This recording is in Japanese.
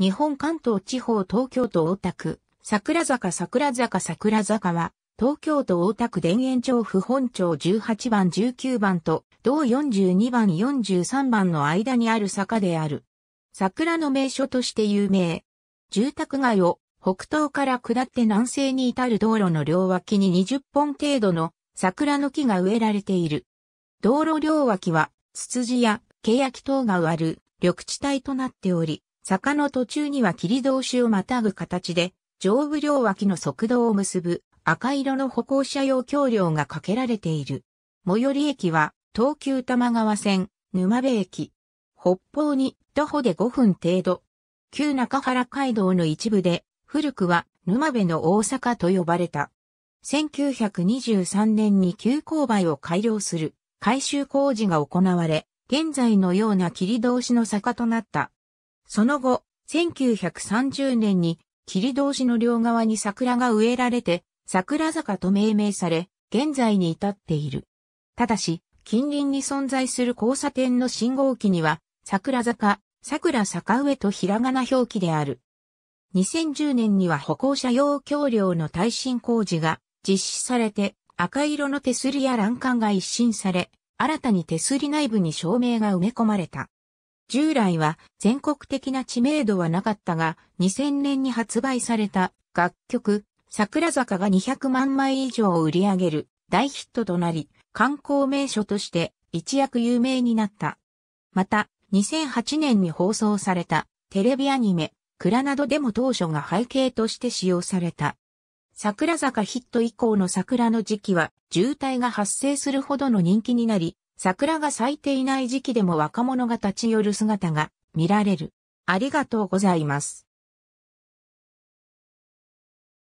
日本関東地方東京都大田区、桜坂桜坂桜坂は、東京都大田区田園町府本町18番19番と、同42番43番の間にある坂である。桜の名所として有名。住宅街を北東から下って南西に至る道路の両脇に20本程度の桜の木が植えられている。道路両脇は、ツツジやケヤキ等が植わる緑地帯となっており、坂の途中には切り通しをまたぐ形で、上部両脇の側道を結ぶ赤色の歩行者用橋梁がかけられている。最寄り駅は東急玉川線沼部駅。北方に徒歩で5分程度。旧中原街道の一部で、古くは沼部の大阪と呼ばれた。1923年に急勾配を改良する改修工事が行われ、現在のような切り通しの坂となった。その後、1930年に、霧通しの両側に桜が植えられて、桜坂と命名され、現在に至っている。ただし、近隣に存在する交差点の信号機には、桜坂、桜坂上とひらがな表記である。2010年には歩行者用橋梁の耐震工事が実施されて、赤色の手すりや欄干が一新され、新たに手すり内部に照明が埋め込まれた。従来は全国的な知名度はなかったが、2000年に発売された楽曲、桜坂が200万枚以上を売り上げる大ヒットとなり、観光名所として一躍有名になった。また、2008年に放送されたテレビアニメ、蔵などでも当初が背景として使用された。桜坂ヒット以降の桜の時期は渋滞が発生するほどの人気になり、桜が咲いていない時期でも若者が立ち寄る姿が見られる。ありがとうございます。